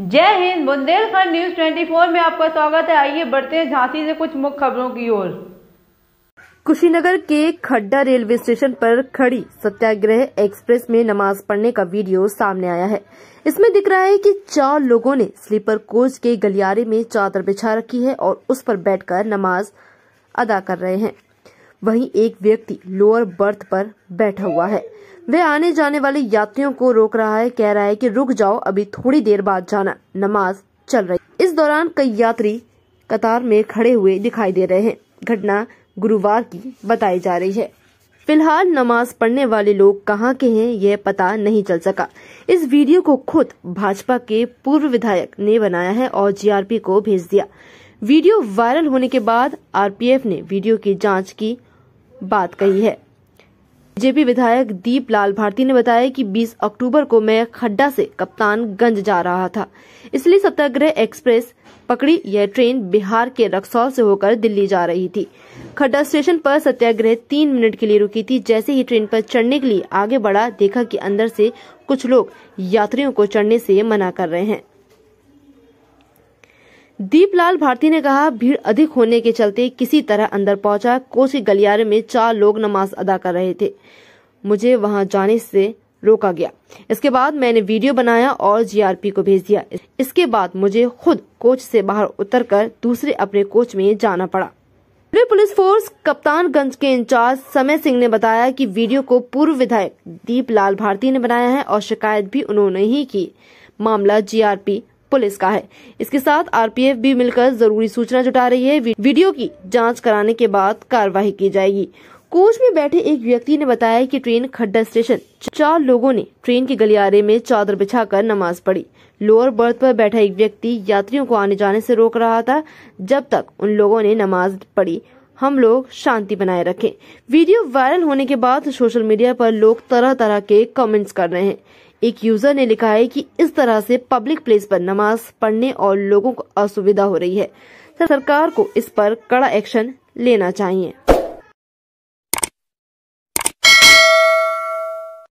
जय हिंद बुंदेलखंड न्यूज 24 में आपका स्वागत है आइए बढ़ते हैं झांसी से कुछ मुख्य खबरों की ओर कुशीनगर के खड्डा रेलवे स्टेशन पर खड़ी सत्याग्रह एक्सप्रेस में नमाज पढ़ने का वीडियो सामने आया है इसमें दिख रहा है कि चार लोगों ने स्लीपर कोच के गलियारे में चादर बिछा रखी है और उस पर बैठकर नमाज अदा कर रहे हैं वहीं एक व्यक्ति लोअर बर्थ पर बैठा हुआ है वह आने जाने वाले यात्रियों को रोक रहा है कह रहा है कि रुक जाओ अभी थोड़ी देर बाद जाना नमाज चल रही इस दौरान कई यात्री कतार में खड़े हुए दिखाई दे रहे हैं घटना गुरुवार की बताई जा रही है फिलहाल नमाज पढ़ने वाले लोग कहाँ के हैं यह पता नहीं चल सका इस वीडियो को खुद भाजपा के पूर्व विधायक ने बनाया है और जीआरपी को भेज दिया वीडियो वायरल होने के बाद आरपीएफ ने वीडियो की जांच की बात कही है बीजेपी विधायक दीप लाल भारती ने बताया कि 20 अक्टूबर को मैं खड्डा से कप्तानगंज जा रहा था इसलिए सत्याग्रह एक्सप्रेस पकड़ी यह ट्रेन बिहार के रक्सौल से होकर दिल्ली जा रही थी खड्डा स्टेशन पर सत्याग्रह तीन मिनट के लिए रुकी थी जैसे ही ट्रेन पर चढ़ने के लिए आगे बढ़ा देखा कि अंदर से कुछ लोग यात्रियों को चढ़ने से मना कर रहे हैं दीपलाल भारती ने कहा भीड़ अधिक होने के चलते किसी तरह अंदर पहुंचा कोसी गलियारे में चार लोग नमाज अदा कर रहे थे मुझे वहां जाने से रोका गया इसके बाद मैंने वीडियो बनाया और जीआरपी को भेज दिया इसके बाद मुझे खुद कोच से बाहर उतरकर दूसरे अपने कोच में जाना पड़ा पुलिस फोर्स कप्तानगंज के इंचार्ज समय सिंह ने बताया कि वीडियो को पूर्व विधायक दीप लाल भारती ने बनाया है और शिकायत भी उन्होंने ही की मामला जीआरपी पुलिस का है इसके साथ आरपीएफ भी मिलकर जरूरी सूचना जुटा रही है वीडियो की जांच कराने के बाद कार्रवाई की जाएगी कोच में बैठे एक व्यक्ति ने बताया कि ट्रेन खड्डा स्टेशन चार लोगों ने ट्रेन के गलियारे में चादर बिछाकर नमाज पढ़ी लोअर बर्थ पर बैठा एक व्यक्ति यात्रियों को आने जाने से रोक रहा था जब तक उन लोगों ने नमाज पढ़ी हम लोग शांति बनाए रखें वीडियो वायरल होने के बाद सोशल मीडिया पर लोग तरह तरह के कमेंट्स कर रहे हैं एक यूजर ने लिखा है कि इस तरह से पब्लिक प्लेस पर नमाज पढ़ने और लोगों को असुविधा हो रही है सरकार को इस पर कड़ा एक्शन लेना चाहिए